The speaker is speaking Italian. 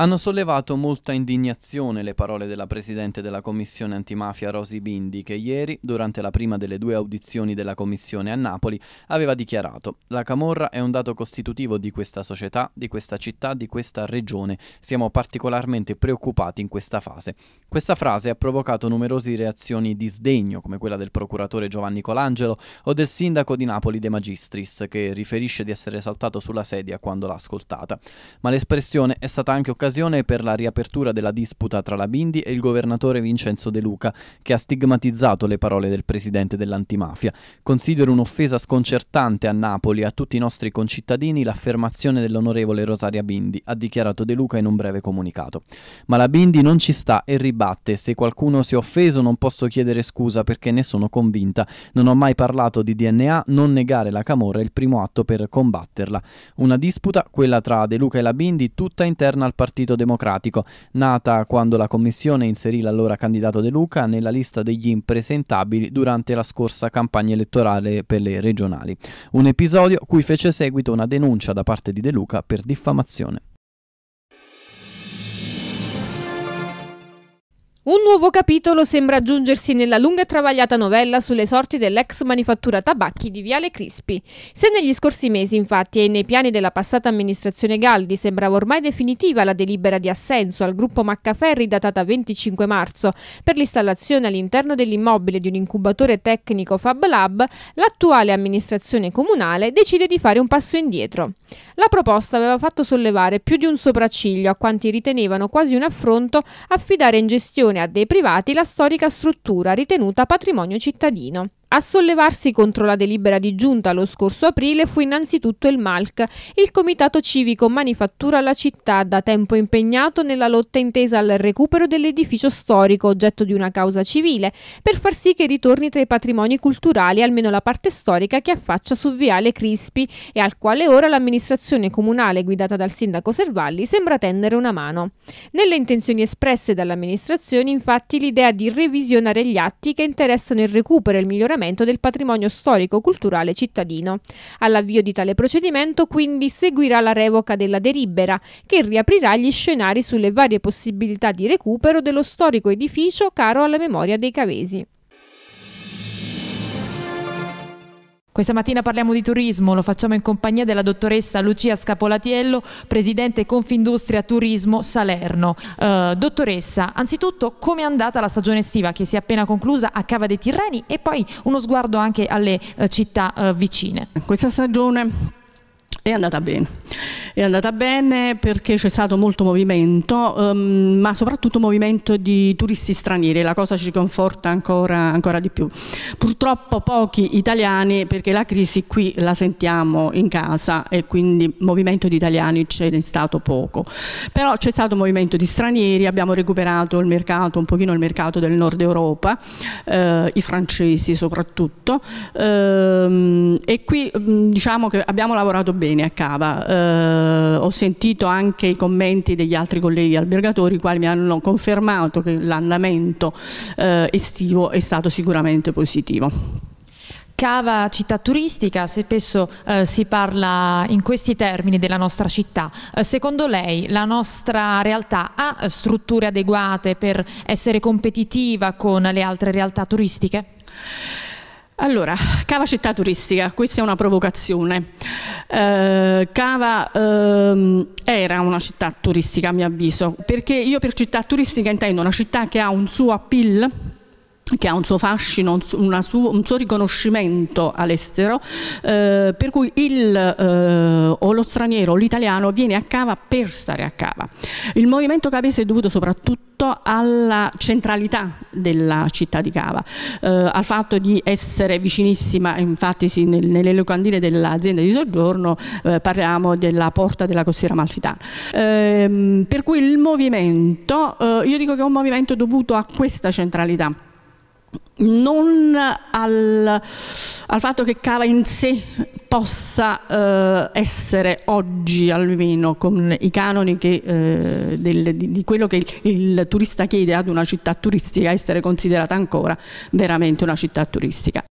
Hanno sollevato molta indignazione le parole della Presidente della Commissione antimafia Rosi Bindi che ieri, durante la prima delle due audizioni della Commissione a Napoli, aveva dichiarato La Camorra è un dato costitutivo di questa società, di questa città, di questa regione. Siamo particolarmente preoccupati in questa fase. Questa frase ha provocato numerose reazioni di sdegno, come quella del procuratore Giovanni Colangelo o del sindaco di Napoli De Magistris, che riferisce di essere saltato sulla sedia quando l'ha ascoltata. Ma l'espressione è stata anche occasione l'occasione per la riapertura della disputa tra la Bindi e il governatore Vincenzo De Luca, che ha stigmatizzato le parole del presidente dell'antimafia. Considero un'offesa sconcertante a Napoli e a tutti i nostri concittadini l'affermazione dell'onorevole Rosaria Bindi, ha dichiarato De Luca in un breve comunicato. Ma la Bindi non ci sta e ribatte: se qualcuno si è offeso non posso chiedere scusa perché ne sono convinta. Non ho mai parlato di DNA, non negare la Camorra è il primo atto per combatterla. Una disputa, quella tra De Luca e la Bindi, tutta interna al partito Partito Democratico, nata quando la commissione inserì l'allora candidato De Luca nella lista degli impresentabili durante la scorsa campagna elettorale per le regionali. Un episodio cui fece seguito una denuncia da parte di De Luca per diffamazione. Un nuovo capitolo sembra aggiungersi nella lunga e travagliata novella sulle sorti dell'ex manifattura tabacchi di Viale Crispi. Se negli scorsi mesi, infatti, e nei piani della passata amministrazione Galdi sembrava ormai definitiva la delibera di assenso al gruppo Maccaferri datata 25 marzo per l'installazione all'interno dell'immobile di un incubatore tecnico Fab Lab, l'attuale amministrazione comunale decide di fare un passo indietro. La proposta aveva fatto sollevare più di un sopracciglio a quanti ritenevano quasi un affronto affidare in gestione a dei privati la storica struttura ritenuta patrimonio cittadino. A sollevarsi contro la delibera di giunta lo scorso aprile fu innanzitutto il MALC, il Comitato Civico Manifattura alla Città, da tempo impegnato nella lotta intesa al recupero dell'edificio storico, oggetto di una causa civile, per far sì che ritorni tra i patrimoni culturali almeno la parte storica che affaccia su Viale Crispi e al quale ora l'amministrazione comunale guidata dal sindaco Servalli sembra tendere una mano. Nelle intenzioni espresse dall'amministrazione, infatti, l'idea di revisionare gli atti che interessano il recupero e il miglioramento risanamento del patrimonio storico-culturale cittadino. All'avvio di tale procedimento quindi seguirà la revoca della delibera che riaprirà gli scenari sulle varie possibilità di recupero dello storico edificio caro alla memoria dei cavesi. Questa mattina parliamo di turismo, lo facciamo in compagnia della dottoressa Lucia Scapolatiello, presidente Confindustria Turismo Salerno. Uh, dottoressa, anzitutto come è andata la stagione estiva che si è appena conclusa a Cava dei Tirreni e poi uno sguardo anche alle uh, città uh, vicine? Questa stagione è andata bene è andata bene perché c'è stato molto movimento, um, ma soprattutto movimento di turisti stranieri, la cosa ci conforta ancora, ancora di più. Purtroppo pochi italiani perché la crisi qui la sentiamo in casa e quindi movimento di italiani ce n'è stato poco. Però c'è stato un movimento di stranieri, abbiamo recuperato il mercato, un pochino il mercato del nord Europa, eh, i francesi soprattutto eh, e qui mm, diciamo che abbiamo lavorato bene a Cava. Eh, eh, ho sentito anche i commenti degli altri colleghi albergatori, i quali mi hanno confermato che l'andamento eh, estivo è stato sicuramente positivo. Cava città turistica, spesso eh, si parla in questi termini della nostra città, eh, secondo lei la nostra realtà ha strutture adeguate per essere competitiva con le altre realtà turistiche? Allora, Cava città turistica, questa è una provocazione. Eh, Cava ehm, era una città turistica a mio avviso, perché io per città turistica intendo una città che ha un suo appeal, che ha un suo fascino, un suo, un suo riconoscimento all'estero, eh, per cui il, eh, o lo straniero o l'italiano viene a Cava per stare a Cava. Il movimento cavese è dovuto soprattutto alla centralità della città di Cava, eh, al fatto di essere vicinissima, infatti sì, nel, nelle locandine dell'azienda di soggiorno eh, parliamo della porta della costiera malfitana. Ehm, per cui il movimento, eh, io dico che è un movimento dovuto a questa centralità non al, al, fatto che Cava in sé possa eh, essere oggi almeno con i canoni che, eh, del, di, di, quello che il, il turista chiede ad una città turistica essere considerata ancora veramente una città turistica.